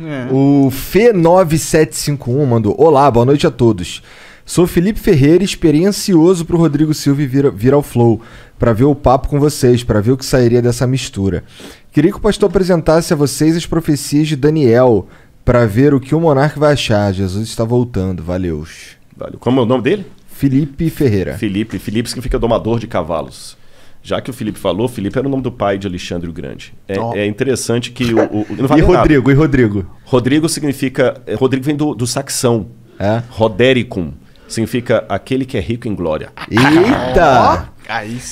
É. O Fê9751 mandou: Olá, boa noite a todos. Sou Felipe Ferreira, experiencioso pro Rodrigo Silva vir, vir ao Flow, para ver o papo com vocês, para ver o que sairia dessa mistura. Queria que o pastor apresentasse a vocês as profecias de Daniel, para ver o que o monarca vai achar. Jesus está voltando, valeu. Como é o nome dele? Felipe Ferreira. Felipe, Felipe significa domador de cavalos. Já que o Felipe falou, Felipe era o nome do pai de Alexandre o Grande. É, oh. é interessante que o. o, o vale e Rodrigo, nada. e Rodrigo? Rodrigo significa. É, Rodrigo vem do, do saxão. É? Rodericum. Significa aquele que é rico em glória. Eita!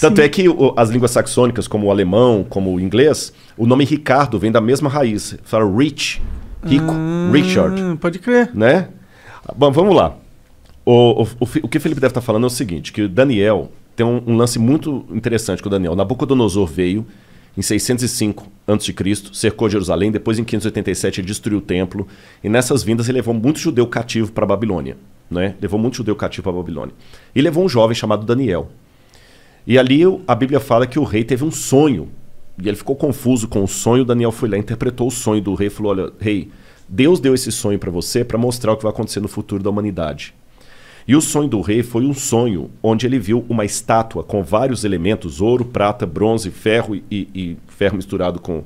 Tanto é que o, as línguas saxônicas, como o alemão, como o inglês, o nome Ricardo vem da mesma raiz. Fala rich, rico, hum, Richard. Pode crer. Né? Bom, vamos lá. O, o, o, que o Felipe deve estar falando é o seguinte, que o Daniel, tem um, um lance muito interessante com o Daniel. Nabucodonosor veio em 605 a.C., cercou Jerusalém, depois em 587 ele destruiu o templo, e nessas vindas ele levou muito judeu cativo para a Babilônia. Né? Levou muito judeu cativo para a Babilônia. E levou um jovem chamado Daniel. E ali a Bíblia fala que o rei teve um sonho, e ele ficou confuso com o sonho, Daniel foi lá, interpretou o sonho do rei e falou, olha, rei, Deus deu esse sonho para você para mostrar o que vai acontecer no futuro da humanidade. E o sonho do rei foi um sonho onde ele viu uma estátua com vários elementos: ouro, prata, bronze, ferro e, e ferro misturado com,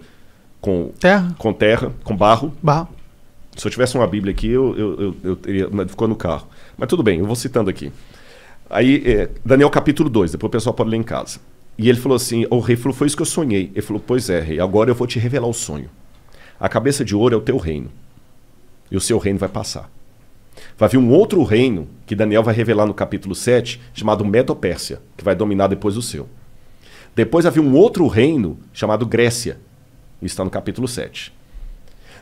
com terra, com, terra, com barro. barro. Se eu tivesse uma Bíblia aqui, eu, eu, eu, eu teria. Ficou no carro. Mas tudo bem, eu vou citando aqui. Aí, é, Daniel capítulo 2, depois o pessoal pode ler em casa. E ele falou assim: o rei falou, foi isso que eu sonhei. Ele falou, pois é, rei, agora eu vou te revelar o sonho. A cabeça de ouro é o teu reino. E o seu reino vai passar. Vai vir um outro reino que Daniel vai revelar no capítulo 7, chamado Medo-Pérsia, que vai dominar depois o seu. Depois havia um outro reino chamado Grécia. Isso está no capítulo 7.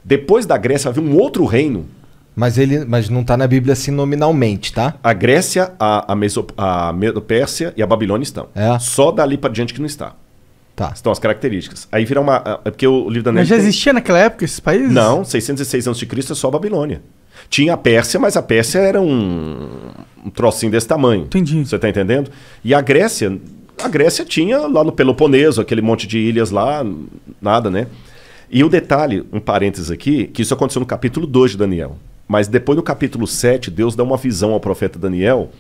Depois da Grécia havia um outro reino. Mas ele mas não está na Bíblia assim nominalmente, tá? A Grécia, a, a, a Medo-Pérsia e a Babilônia estão. É. Só dali para diante que não está. Tá. Estão as características. Aí vira uma. É, é porque o livro da Mas já existia tem... naquela época esses países? Não, 606 a.C. é só a Babilônia. Tinha a Pérsia, mas a Pérsia era um, um trocinho desse tamanho. Entendi. Você está entendendo? E a Grécia, a Grécia tinha lá no Peloponeso, aquele monte de ilhas lá, nada, né? E o detalhe, um parênteses aqui, que isso aconteceu no capítulo 2 de Daniel. Mas depois no capítulo 7, Deus dá uma visão ao profeta Daniel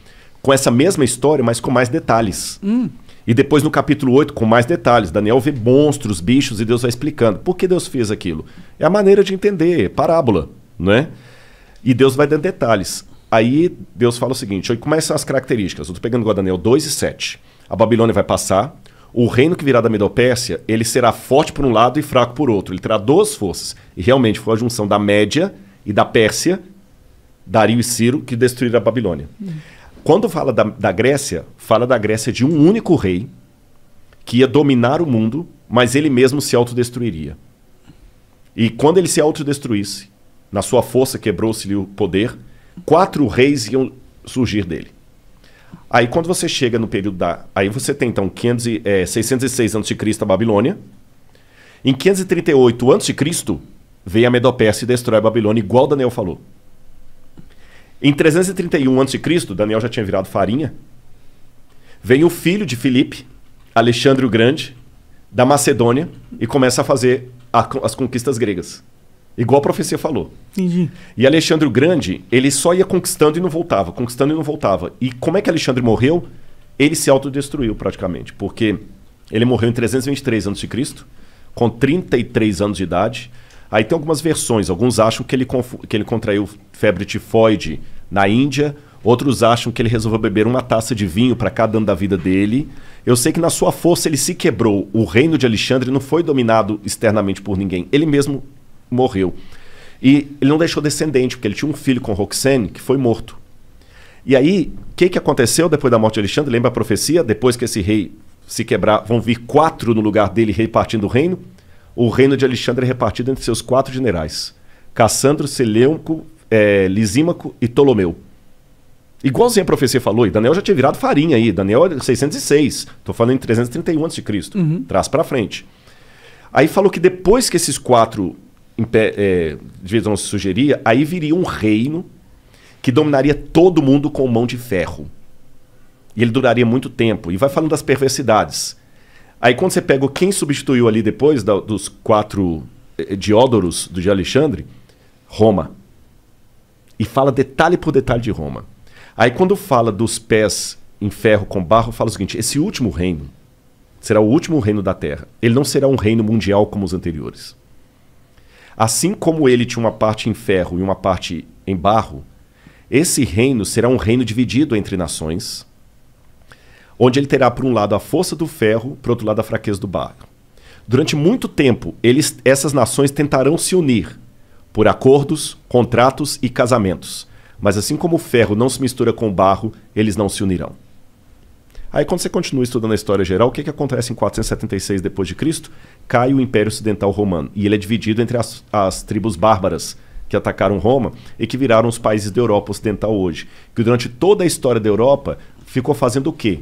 com essa mesma história, mas com mais detalhes. Hum. E depois no capítulo 8, com mais detalhes, Daniel vê monstros, bichos, e Deus vai explicando por que Deus fez aquilo. É a maneira de entender, parábola, né? E Deus vai dando detalhes. Aí Deus fala o seguinte: aí começam é as características. Eu estou pegando Daniel 2 e 7. A Babilônia vai passar. O reino que virá da Medopécia, ele será forte por um lado e fraco por outro. Ele terá duas forças. E realmente foi a junção da Média e da Pérsia, Dario e Ciro, que destruíram a Babilônia. Hum. Quando fala da, da Grécia, fala da Grécia de um único rei que ia dominar o mundo, mas ele mesmo se autodestruiria. E quando ele se autodestruísse, na sua força quebrou-se-lhe o poder. Quatro reis iam surgir dele. Aí quando você chega no período da. Aí você tem então 500, e, é, 606 a.C. a Babilônia. Em 538 a.C., vem a Medopécia e destrói a Babilônia, igual Daniel falou. Em 331 a.C., Daniel já tinha virado farinha. Vem o filho de Filipe, Alexandre o Grande, da Macedônia, e começa a fazer a, as conquistas gregas. Igual a profecia falou. Entendi. E Alexandre o Grande, ele só ia conquistando e não voltava, conquistando e não voltava. E como é que Alexandre morreu? Ele se autodestruiu praticamente, porque ele morreu em 323 a.C., com 33 anos de idade. Aí tem algumas versões, alguns acham que ele, que ele contraiu febre tifoide na Índia, outros acham que ele resolveu beber uma taça de vinho para cada ano da vida dele. Eu sei que na sua força ele se quebrou. O reino de Alexandre não foi dominado externamente por ninguém, ele mesmo morreu. E ele não deixou descendente, porque ele tinha um filho com Roxane que foi morto. E aí, o que, que aconteceu depois da morte de Alexandre? Lembra a profecia? Depois que esse rei se quebrar, vão vir quatro no lugar dele repartindo o reino? O reino de Alexandre é repartido entre seus quatro generais: Cassandro, Seleuco, é, Lisímaco e Ptolomeu. Igualzinho a profecia falou, e Daniel já tinha virado farinha aí. Daniel é 606, estou falando em 331 a.C., uhum. traz para frente. Aí falou que depois que esses quatro é, Divisão sugeria, aí viria um reino que dominaria todo mundo com mão de ferro. E ele duraria muito tempo. E vai falando das perversidades. Aí quando você pega quem substituiu ali depois da, dos quatro é, é, Diódoros do de Alexandre, Roma. E fala detalhe por detalhe de Roma. Aí quando fala dos pés em ferro com barro, fala o seguinte: esse último reino será o último reino da Terra. Ele não será um reino mundial como os anteriores. Assim como ele tinha uma parte em ferro e uma parte em barro, esse reino será um reino dividido entre nações, onde ele terá, por um lado, a força do ferro, por outro lado, a fraqueza do barro. Durante muito tempo, eles, essas nações tentarão se unir por acordos, contratos e casamentos. Mas assim como o ferro não se mistura com o barro, eles não se unirão. Aí quando você continua estudando a história geral, o que, que acontece em 476 depois de Cristo? Cai o Império Ocidental Romano e ele é dividido entre as, as tribos bárbaras que atacaram Roma e que viraram os países da Europa Ocidental hoje, que durante toda a história da Europa ficou fazendo o quê?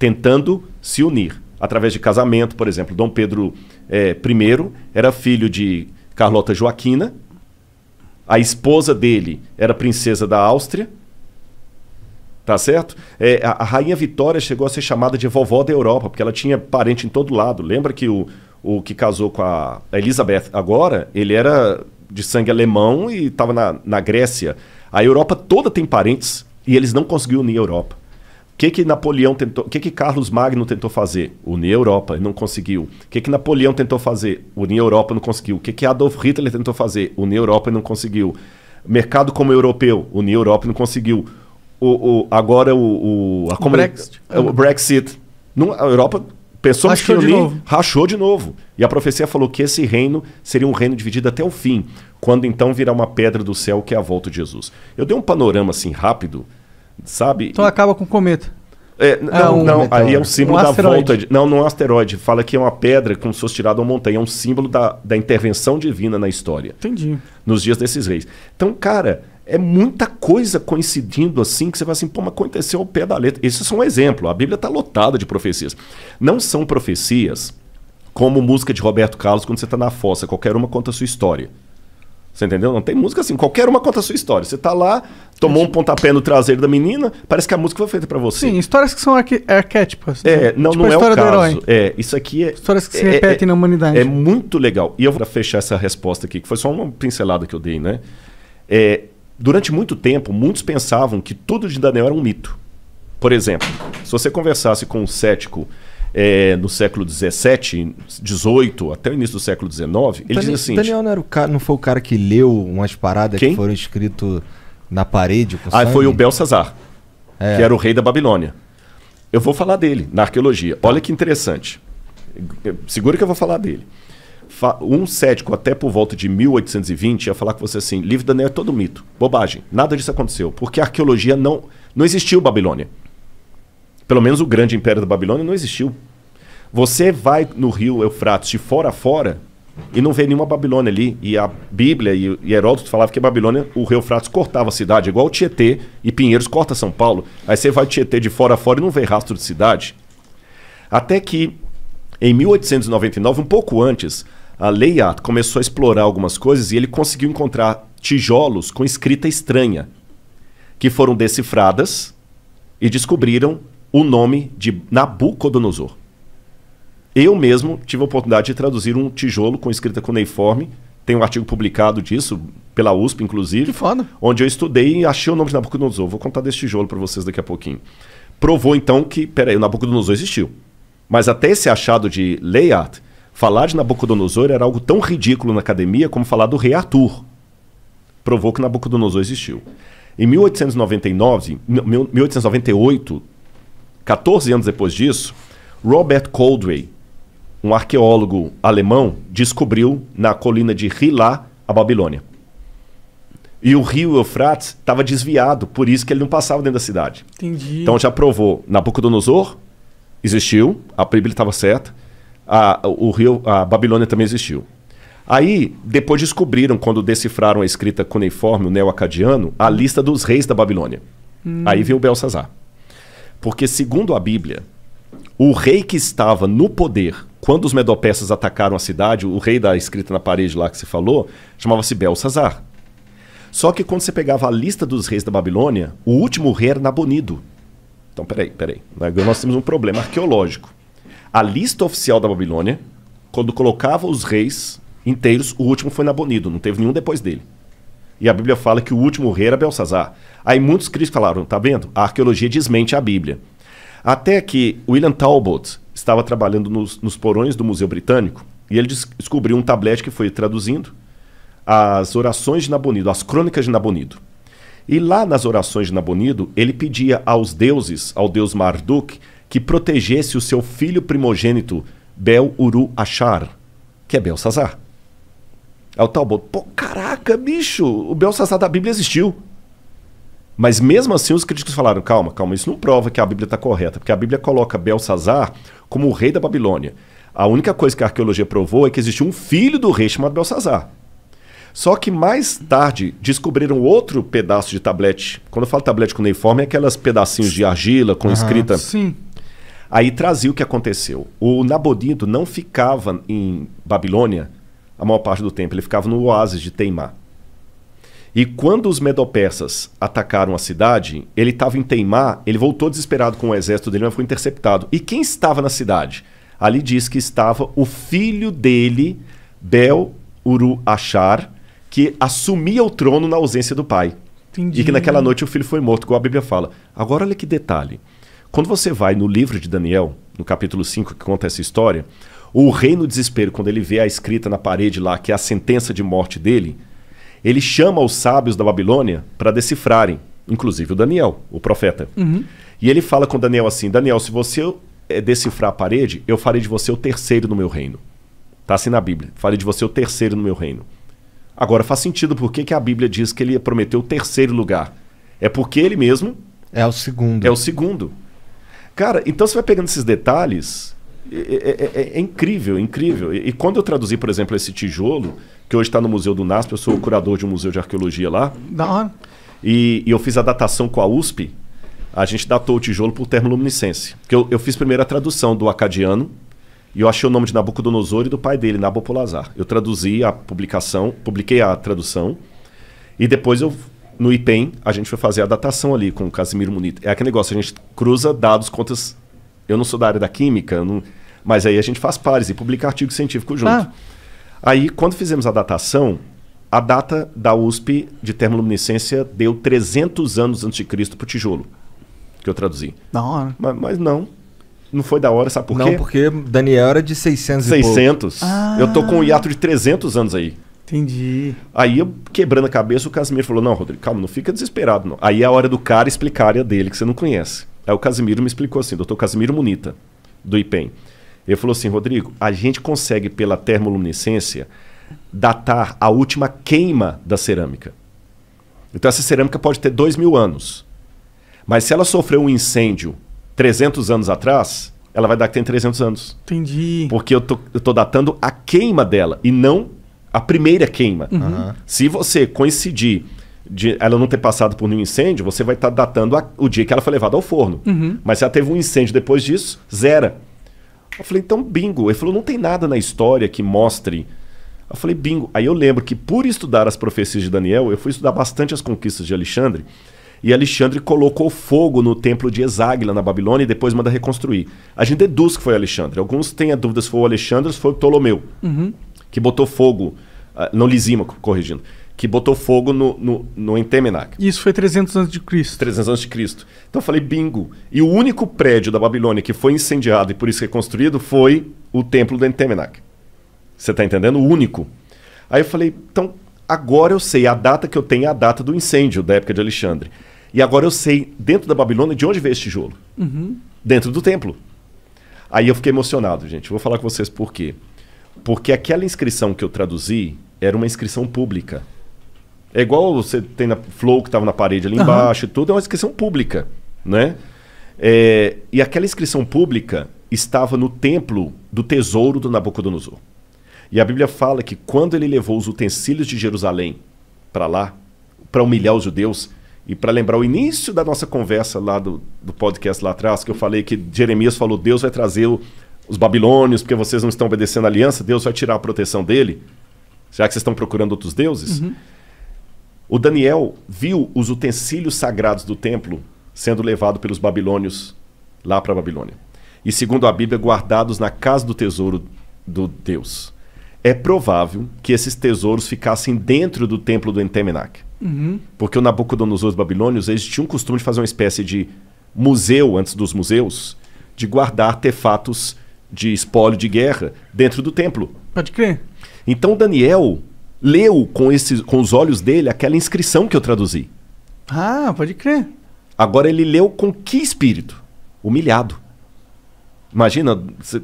Tentando se unir através de casamento, por exemplo. Dom Pedro é, I era filho de Carlota Joaquina, a esposa dele era princesa da Áustria tá certo? É, a, a, rainha Vitória chegou a ser chamada de vovó da Europa, porque ela tinha parente em todo lado. Lembra que o, o que casou com a, Elizabeth agora, ele era de sangue alemão e estava na, na Grécia. A Europa toda tem parentes e eles não conseguiram unir a Europa. O que, que Napoleão tentou, o que, que Carlos Magno tentou fazer? Unir a Europa, não conseguiu. O que, que Napoleão tentou fazer? Unir a Europa, não conseguiu. O que, que Adolf Hitler tentou fazer? Unir a Europa, não conseguiu. Mercado como europeu, unir a Europa, não conseguiu o, o agora o, o, a o Brexit. O ah. Brexit. Não, a Europa pensou rachou que de rachou de novo. E a profecia falou que esse reino seria um reino dividido até o fim, quando então virá uma pedra do céu que é a volta de Jesus. Eu dei um panorama assim rápido, sabe? Então acaba com o cometa. É, é não, é um não aí é um símbolo um da volta. De, não, não é um asteroide. Fala que é uma pedra com se fosse tirada uma montanha. É um símbolo da, da intervenção divina na história. Entendi. Nos dias desses reis. Então, cara, é muita coisa coincidindo assim que você vai assim, pô, mas aconteceu ao pé da letra. Esse é só um exemplo. A Bíblia está lotada de profecias. Não são profecias como música de Roberto Carlos quando você está na fossa. Qualquer uma conta a sua história. Você entendeu? Não tem música assim. Qualquer uma conta a sua história. Você está lá, tomou um pontapé no traseiro da menina, parece que a música foi feita para você. Sim, histórias que são arque arquétipas. É, né? não, tipo não é o caso. É, isso aqui é. Histórias que se é, é repetem é, na humanidade. É muito legal. E eu vou fechar essa resposta aqui, que foi só uma pincelada que eu dei, né? É, durante muito tempo, muitos pensavam que tudo de Daniel era um mito. Por exemplo, se você conversasse com um cético é, no século XVII, XVIII, até o início do século XIX, ele dizia assim... Daniel não, era o cara, não foi o cara que leu umas paradas Quem? que foram escritas na parede? Com ah, sangue? foi o Belsazar, é. que era o rei da Babilônia. Eu vou falar dele na arqueologia. Olha que interessante. Segura que eu vou falar dele um cético até por volta de 1820 ia falar com você assim: livro de Daniel é todo mito, bobagem, nada disso aconteceu, porque a arqueologia não não existiu Babilônia. Pelo menos o grande império da Babilônia não existiu. Você vai no rio Eufrates de fora a fora e não vê nenhuma Babilônia ali. E a Bíblia e, Heródoto falavam que a Babilônia, o rio Eufrates cortava a cidade, igual o Tietê e Pinheiros corta São Paulo. Aí você vai Tietê de fora a fora e não vê rastro de cidade. Até que em 1899, um pouco antes, a Leiat começou a explorar algumas coisas e ele conseguiu encontrar tijolos com escrita estranha, que foram decifradas e descobriram o nome de Nabucodonosor. Eu mesmo tive a oportunidade de traduzir um tijolo com escrita cuneiforme, tem um artigo publicado disso, pela USP inclusive, onde eu estudei e achei o nome de Nabucodonosor. Vou contar desse tijolo para vocês daqui a pouquinho. Provou então que, peraí, o Nabucodonosor existiu. Mas até esse achado de Leiat, Falar de Nabucodonosor era algo tão ridículo na academia como falar do rei Arthur. Provou que Nabucodonosor existiu. Em 1899, 1898, 14 anos depois disso, Robert Coldway, um arqueólogo alemão, descobriu na colina de Hilá a Babilônia. E o rio Eufrates estava desviado, por isso que ele não passava dentro da cidade. Entendi. Então já provou, Nabucodonosor existiu, a Bíblia estava certa, a, o rio, a Babilônia também existiu. Aí, depois descobriram, quando decifraram a escrita cuneiforme, o neo-acadiano, a lista dos reis da Babilônia. Hum. Aí veio Belsazar. Porque, segundo a Bíblia, o rei que estava no poder quando os medopeças atacaram a cidade, o rei da escrita na parede lá que se falou, chamava-se Belsazar. Só que quando você pegava a lista dos reis da Babilônia, o último rei era Nabonido. Então, peraí, peraí. Nós temos um problema arqueológico a lista oficial da Babilônia, quando colocava os reis inteiros, o último foi Nabonido, não teve nenhum depois dele. E a Bíblia fala que o último rei era Belsazar. Aí muitos cristãos falaram, tá vendo? A arqueologia desmente a Bíblia. Até que William Talbot estava trabalhando nos, nos porões do Museu Britânico e ele des descobriu um tablete que foi traduzindo as orações de Nabonido, as crônicas de Nabonido. E lá nas orações de Nabonido, ele pedia aos deuses, ao deus Marduk, que protegesse o seu filho primogênito, Bel Uru Achar, que é Sazar. É o Talmud. Pô, caraca, bicho, o Sazar da Bíblia existiu. Mas mesmo assim os críticos falaram, calma, calma, isso não prova que a Bíblia está correta, porque a Bíblia coloca Sazar como o rei da Babilônia. A única coisa que a arqueologia provou é que existiu um filho do rei chamado Sazar. Só que mais tarde descobriram outro pedaço de tablete. Quando eu falo tablete neiforme, é aquelas pedacinhos de argila com escrita. Ah, sim. Aí trazia o que aconteceu. O Nabonido não ficava em Babilônia a maior parte do tempo, ele ficava no oásis de Teimá. E quando os medopersas atacaram a cidade, ele estava em Teimá, ele voltou desesperado com o exército dele, mas foi interceptado. E quem estava na cidade? Ali diz que estava o filho dele, Bel Uru Achar, que assumia o trono na ausência do pai. Entendi. E que naquela noite o filho foi morto, como a Bíblia fala. Agora olha que detalhe. Quando você vai no livro de Daniel, no capítulo 5, que conta essa história, o rei no desespero, quando ele vê a escrita na parede lá, que é a sentença de morte dele, ele chama os sábios da Babilônia para decifrarem, inclusive o Daniel, o profeta. Uhum. E ele fala com Daniel assim: Daniel, se você eh, decifrar a parede, eu farei de você o terceiro no meu reino. Tá assim na Bíblia. Farei de você o terceiro no meu reino. Agora faz sentido por que a Bíblia diz que ele prometeu o terceiro lugar. É porque ele mesmo. É o segundo. É o segundo. Cara, então você vai pegando esses detalhes. É é, é, é, é incrível, incrível. E, e, quando eu traduzi, por exemplo, esse tijolo, que hoje está no Museu do NASP, eu sou o curador de um museu de arqueologia lá. Da hora. E, e eu fiz a datação com a USP. A gente datou o tijolo por termoluminescência. Que eu, eu fiz primeiro a tradução do acadiano, e eu achei o nome de Nabucodonosor e do pai dele, Nabopolazar. Eu traduzi a publicação, publiquei a tradução, e depois eu no IPEM, a gente foi fazer a datação ali com o Casimiro Munito. É aquele negócio, a gente cruza dados, contas. Eu não sou da área da química, não... mas aí a gente faz pares e publica artigo científico junto. Ah. Aí, quando fizemos a datação, a data da USP de termoluminescência deu 300 anos antes de Cristo para o tijolo, que eu traduzi. Da hora. Mas, mas, não. Não foi da hora, sabe por não, quê? Não, porque Daniel era de 600 600. E pouco. Ah. Eu tô com um hiato de 300 anos aí. Entendi. Aí eu quebrando a cabeça, o Casimiro falou: Não, Rodrigo, calma, não fica desesperado. Não. Aí é a hora do cara explicar a área dele, que você não conhece. Aí o Casimiro me explicou assim: Doutor Casimiro Munita, do IPEM. Ele falou assim: Rodrigo, a gente consegue, pela termoluminescência, datar a última queima da cerâmica. Então essa cerâmica pode ter dois mil anos. Mas se ela sofreu um incêndio 300 anos atrás, ela vai dar que tem 300 anos. Entendi. Porque eu tô, eu tô datando a queima dela e não a primeira queima. Uhum. Se você coincidir de ela não ter passado por nenhum incêndio, você vai estar tá datando a, o dia que ela foi levada ao forno. Uhum. Mas se ela teve um incêndio depois disso, zera. Eu falei, então bingo. Ele falou, não tem nada na história que mostre. Eu falei, bingo. Aí eu lembro que por estudar as profecias de Daniel, eu fui estudar bastante as conquistas de Alexandre. E Alexandre colocou fogo no templo de Exáguila, na Babilônia, e depois manda reconstruir. A gente deduz que foi Alexandre. Alguns têm a dúvida se foi o Alexandre ou se foi o Ptolomeu. Uhum que botou fogo, ah, no Lisima, corrigindo, que botou fogo no, no, no Entemenac. Isso foi 300 anos de Cristo. 300 anos de Cristo. Então eu falei, bingo. E o único prédio da Babilônia que foi incendiado e por isso reconstruído foi o templo do Entemenac. Você está entendendo? O único. Aí eu falei, então agora eu sei a data que eu tenho é a data do incêndio da época de Alexandre. E agora eu sei, dentro da Babilônia, de onde veio esse tijolo. Uhum. Dentro do templo. Aí eu fiquei emocionado, gente. Vou falar com vocês por quê. Porque aquela inscrição que eu traduzi era uma inscrição pública. É igual você tem na Flow que estava na parede ali embaixo uhum. e tudo, é uma inscrição pública, né? É, e aquela inscrição pública estava no templo do tesouro do Nabucodonosor. E a Bíblia fala que quando ele levou os utensílios de Jerusalém para lá, para humilhar os judeus, e para lembrar o início da nossa conversa lá do, do podcast lá atrás, que eu falei que Jeremias falou: Deus vai trazer o, os babilônios, porque vocês não estão obedecendo a aliança, Deus vai tirar a proteção dele, já que vocês estão procurando outros deuses. Uhum. O Daniel viu os utensílios sagrados do templo sendo levado pelos babilônios lá para a Babilônia. E segundo a Bíblia, guardados na casa do tesouro do Deus. É provável que esses tesouros ficassem dentro do templo do Entemenak. Uhum. Porque o Nabucodonosor dos Babilônios, eles tinham o costume de fazer uma espécie de museu, antes dos museus, de guardar artefatos de espólio de guerra dentro do templo. Pode crer. Então Daniel leu com, esses, com os olhos dele aquela inscrição que eu traduzi. Ah, pode crer. Agora ele leu com que espírito? Humilhado. Imagina, cê,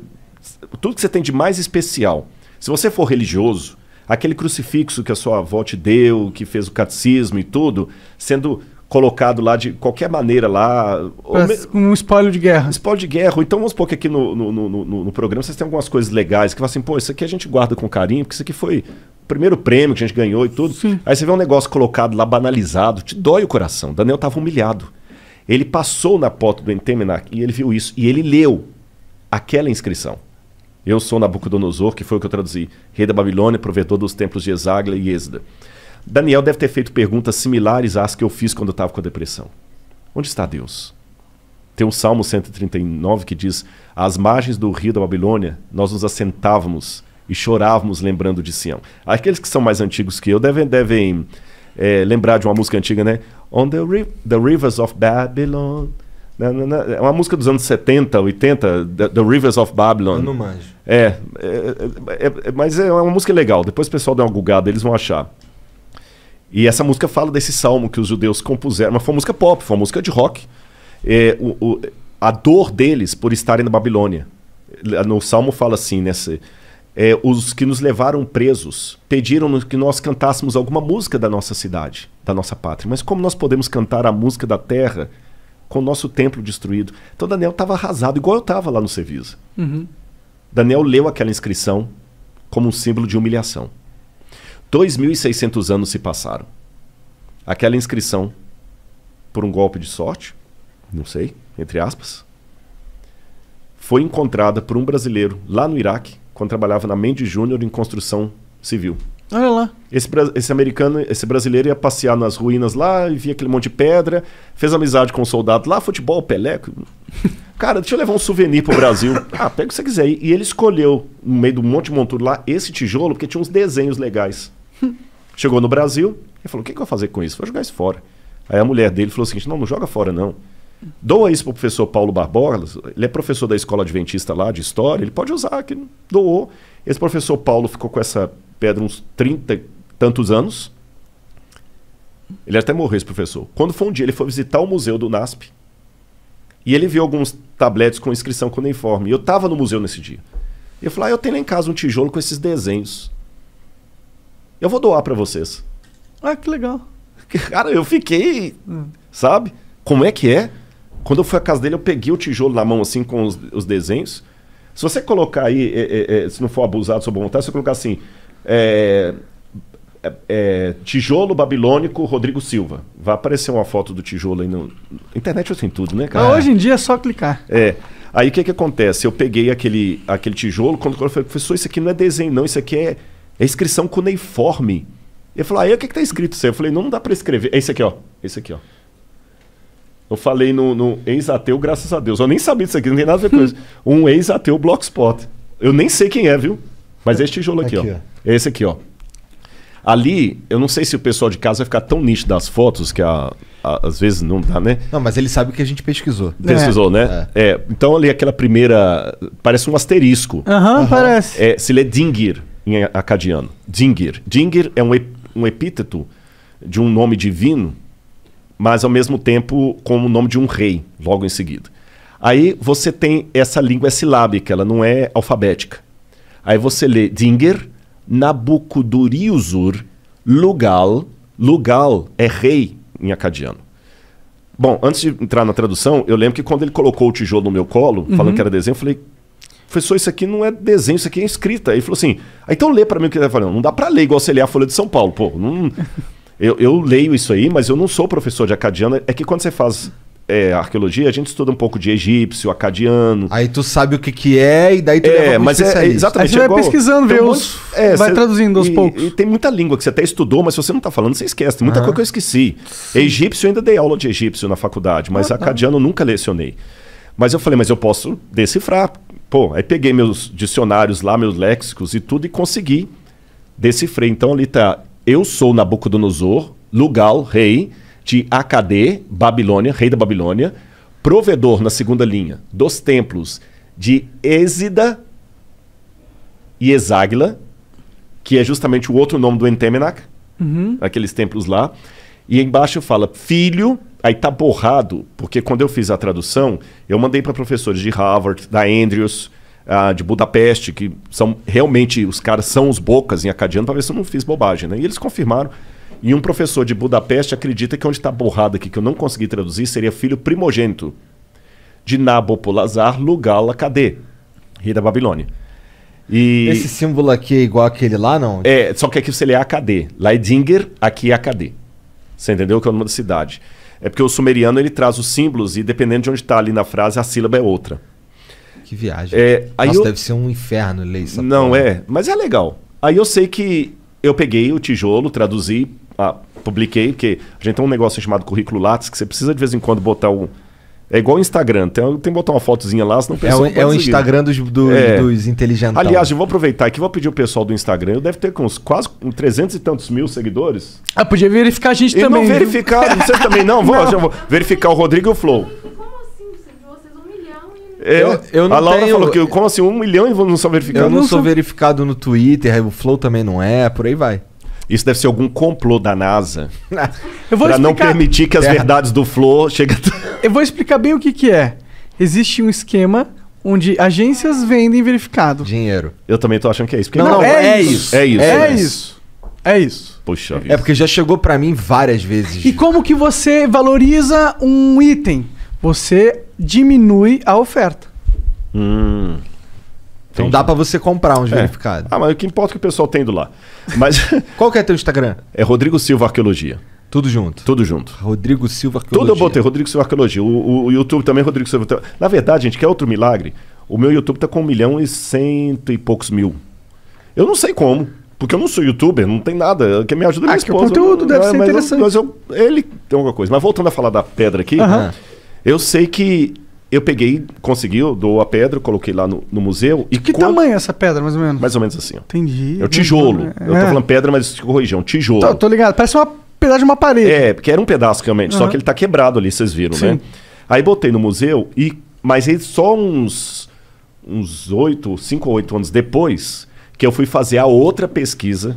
tudo que você tem de mais especial. Se você for religioso, aquele crucifixo que a sua avó te deu, que fez o catecismo e tudo, sendo colocado lá de qualquer maneira lá. Um espólio de guerra. espólio de guerra. Então vamos supor que aqui no, no, no, no programa vocês têm algumas coisas legais que falam assim, pô, isso aqui a gente guarda com carinho, porque isso aqui foi o primeiro prêmio que a gente ganhou e tudo. Sim. Aí você vê um negócio colocado lá, banalizado, te dói o coração. Daniel estava humilhado. Ele passou na porta do Entemenac e ele viu isso. E ele leu aquela inscrição. Eu sou Nabucodonosor, que foi o que eu traduzi, rei da Babilônia, provedor dos templos de Hexagla e Êxoda. Daniel deve ter feito perguntas similares às que eu fiz quando eu estava com a depressão. Onde está Deus? Tem o um Salmo 139 que diz: Às margens do rio da Babilônia, nós nos assentávamos e chorávamos lembrando de Sião. Aqueles que são mais antigos que eu devem, devem é, lembrar de uma música antiga, né? On the, ri the rivers of Babylon. É uma música dos anos 70, 80, The, the Rivers of Babylon. Eu não manjo. É, é, é, é, mas é uma música legal. Depois o pessoal dá uma gugada, eles vão achar. E essa música fala desse salmo que os judeus compuseram, mas foi uma música pop, foi uma música de rock. É, o, o, a dor deles por estarem na Babilônia. No salmo fala assim, nessa. Né, é, os que nos levaram presos pediram que nós cantássemos alguma música da nossa cidade, da nossa pátria. Mas como nós podemos cantar a música da terra com o nosso templo destruído? Então Daniel estava arrasado, igual eu estava lá no Serviço. Uhum. Daniel leu aquela inscrição como um símbolo de humilhação. 2.600 anos se passaram. Aquela inscrição, por um golpe de sorte, não sei, entre aspas, foi encontrada por um brasileiro lá no Iraque, quando trabalhava na Mendes Júnior em construção civil. Olha lá. Esse, esse, americano, esse brasileiro ia passear nas ruínas lá e via aquele monte de pedra, fez amizade com um soldado lá, futebol, Pelé. Cara, deixa eu levar um souvenir pro Brasil. ah, pega o que você quiser. E ele escolheu, no meio do monte de monturo lá, esse tijolo, porque tinha uns desenhos legais. Chegou no Brasil e falou: o que, que eu vou fazer com isso? Vou jogar isso fora. Aí a mulher dele falou o seguinte: não, não joga fora, não. Doa isso para o professor Paulo Barbosa, ele é professor da escola adventista lá de história, ele pode usar, que doou. Esse professor Paulo ficou com essa pedra uns 30 tantos anos. Ele até morreu, esse professor. Quando foi um dia, ele foi visitar o museu do NASP e ele viu alguns tabletes com inscrição cuneiforme. E eu estava no museu nesse dia. E eu falei: ah, eu tenho lá em casa um tijolo com esses desenhos. Eu vou doar para vocês. Ah, que legal. Cara, eu fiquei. Hum. Sabe? Como é que é? Quando eu fui à casa dele, eu peguei o tijolo na mão, assim, com os, os desenhos. Se você colocar aí, é, é, é se não for abusado sobre vontade, se você colocar assim. É, é, é, tijolo babilônico Rodrigo Silva. Vai aparecer uma foto do tijolo aí na no... Internet assim, tudo, né, cara? hoje em dia é só clicar. É. Aí o que, que acontece? Eu peguei aquele, aquele tijolo, quando eu falei, professor, isso aqui não é desenho, não, isso aqui é é inscrição cuneiforme. Ele falou, aí ah, o que, que tá escrito isso aí? Eu falei, não, não dá para escrever. É isso aqui, ó. É esse aqui, ó. Eu falei no, no ex-ateu, graças a Deus. Eu nem sabia disso aqui, não tem nada a ver com isso. Um ex-ateu Blogspot. Eu nem sei quem é, viu? Mas é esse tijolo aqui, aqui ó. ó. É esse aqui, ó. Ali, eu não sei se o pessoal de casa vai ficar tão nítido das fotos que a, a, às vezes não dá, né? Não, mas ele sabe que a gente pesquisou. Pesquisou, é. né? É. é. Então ali aquela primeira. Parece um asterisco. Aham, uhum, uhum. parece. É, se lê Dingir em acadiano. Dingir. Dingir é um, um epíteto de um nome divino, mas ao mesmo tempo como o nome de um rei, logo em seguida. Aí você tem essa língua é silábica, ela não é alfabética. Aí você lê Dingir, Nabucodonosor, Lugal. Lugal é rei em acadiano. Bom, antes de entrar na tradução, eu lembro que quando ele colocou o tijolo no meu colo, uhum. falando que era desenho, eu falei, professor, isso aqui não é desenho, isso aqui é escrita. Aí ele falou assim, ah, então lê para mim o que ele tá falando. Não dá para ler igual você lê a Folha de São Paulo. Pô, não... eu, eu leio isso aí, mas eu não sou professor de acadiano É que quando você faz é, arqueologia, a gente estuda um pouco de egípcio, acadiano. Aí tu sabe o que, que é e daí tu é, mas é, é exatamente. Aí você vai é igual, pesquisando, vê os, é, vai cê, traduzindo aos e, poucos. E tem muita língua que você até estudou, mas se você não tá falando, você esquece. Tem muita ah. coisa que eu esqueci. Egípcio, eu ainda dei aula de egípcio na faculdade, mas ah, tá. acadiano eu nunca lecionei. Mas eu falei, mas eu posso decifrar. Pô, aí peguei meus dicionários lá, meus léxicos e tudo e consegui decifrar. Então ali tá: Eu sou Nabucodonosor, Lugal, rei de Acadê, Babilônia, rei da Babilônia, provedor na segunda linha dos templos de Êxida e Exáguila, que é justamente o outro nome do Entemenac, uhum. aqueles templos lá. E embaixo fala filho Aí tá borrado, porque quando eu fiz a tradução, eu mandei para professores de Harvard, da Andrews, ah, de Budapeste, que são realmente os caras são os bocas em acadiano, para ver se eu não fiz bobagem, né? E eles confirmaram. E um professor de Budapeste acredita que onde está borrado aqui, que eu não consegui traduzir, seria filho primogênito de Nabopolazar Lugal, Cadê, rei da Babilônia. E... Esse símbolo aqui é igual aquele lá, não? É, só que aqui você lê AKD. Leidinger, aqui é AKD. Você entendeu que é o nome da cidade. É porque o sumeriano ele traz os símbolos e dependendo de onde está ali na frase, a sílaba é outra. Que viagem. É, aí Nossa, eu... deve ser um inferno ler isso. Não porra. é, mas é legal. Aí eu sei que eu peguei o tijolo, traduzi, ah, publiquei, porque a gente tem um negócio chamado currículo Lattes que você precisa de vez em quando botar um é igual o Instagram. Tem, tem que botar uma fotozinha lá, senão o é pessoal. É o, é o Instagram dos, do, é. dos inteligentes. Aliás, eu vou aproveitar aqui, vou pedir o pessoal do Instagram. Eu deve ter com uns, quase com 300 e tantos mil seguidores. Ah, podia verificar a gente e também. Não verificar, você também não? Vou, não. vou verificar o Rodrigo e o Flow. É. Eu, eu não a Laura tenho... falou que como assim, um milhão e não são verificados. Eu não, não sou, sou verificado no Twitter, o Flow também não é, por aí vai. Isso deve ser algum complô da NASA. Eu vou pra explicar... não permitir que as é. verdades do Flo cheguem. Eu vou explicar bem o que, que é. Existe um esquema onde agências vendem verificado. Dinheiro. Eu também tô achando que é isso. Não, não, não, é, é isso. isso. É isso. É, né? isso. É isso. Puxa vida. É porque já chegou para mim várias vezes. E como que você valoriza um item? Você diminui a oferta. Hum. Então dá para você comprar uns é. verificados. Ah, mas o que importa é que o pessoal tem do lá. Mas Qual que é teu Instagram? É Rodrigo Silva Arqueologia. Tudo junto. Tudo junto. Rodrigo Silva Arqueologia. Tudo eu botei, Rodrigo Silva Arqueologia. O, o, o YouTube também, é Rodrigo Silva. Na verdade, gente, quer outro milagre? O meu YouTube tá com um milhão e cento e poucos mil. Eu não sei como. Porque eu não sou youtuber, não tem nada. Quem me ajuda é minha ah, esposa. o conteúdo né? deve ser mas interessante. Eu, mas eu, ele tem alguma coisa. Mas voltando a falar da pedra aqui, eu sei que eu peguei, consegui, eu dou a pedra, coloquei lá no, no museu. E que quando... tamanho é essa pedra, mais ou menos? Mais ou menos assim. Ó. Entendi. É o tijolo. É. Eu tô falando pedra, mas corrija, é um tijolo. Tô, tá, tô ligado, parece uma pedaço de uma parede. É, porque era um pedaço realmente, uhum. só que ele tá quebrado ali, vocês viram, né? Sim. né? Aí botei no museu, e mas só uns uns oito, cinco ou oito anos depois que eu fui fazer a outra pesquisa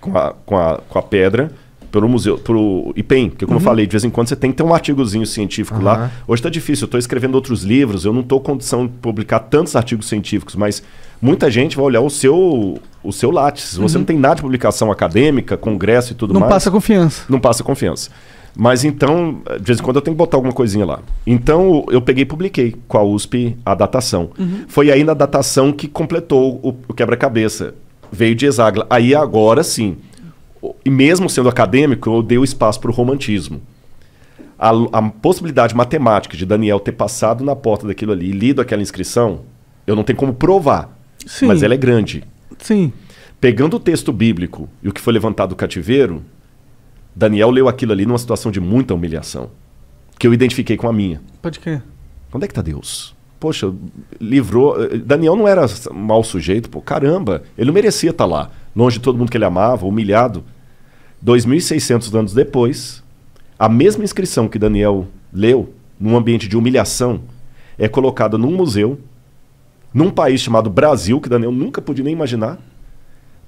com a, com a, com a pedra pelo museu, pro IPEM, porque como uhum. eu falei, de vez em quando você tem que ter um artigozinho científico uhum. lá. Hoje está difícil, eu estou escrevendo outros livros, eu não estou condição de publicar tantos artigos científicos, mas muita gente vai olhar o seu o seu látice. Você uhum. não tem nada de publicação acadêmica, congresso e tudo não mais. Não passa confiança. Não passa confiança. Mas então, de vez em quando eu tenho que botar alguma coisinha lá. Então eu peguei e publiquei com a USP a datação. Uhum. Foi aí na datação que completou o, o quebra-cabeça. Veio de hexágono. Aí agora sim e mesmo sendo acadêmico, eu dei o espaço para o romantismo. A, a, possibilidade matemática de Daniel ter passado na porta daquilo ali e lido aquela inscrição, eu não tenho como provar, Sim. mas ela é grande. Sim. Pegando o texto bíblico e o que foi levantado do cativeiro, Daniel leu aquilo ali numa situação de muita humilhação, que eu identifiquei com a minha. Pode crer. Onde é que está Deus? Poxa, livrou. Eh, Daniel não era mau sujeito, pô. Caramba, ele não merecia estar tá lá. Longe de todo mundo que ele amava, humilhado. 2.600 anos depois, a mesma inscrição que Daniel leu, num ambiente de humilhação, é colocada num museu, num país chamado Brasil, que Daniel nunca podia nem imaginar,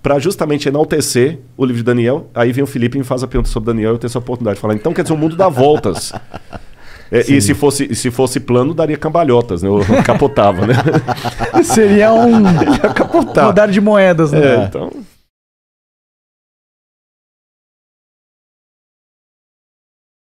para justamente enaltecer o livro de Daniel. Aí vem o Felipe e me faz a pergunta sobre Daniel e eu tenho essa oportunidade de falar. Então, quer dizer, o mundo dá voltas. É, e se fosse, se fosse plano, daria cambalhotas, né? Eu capotava, né? Seria um. Rodar de moedas, né? É, então.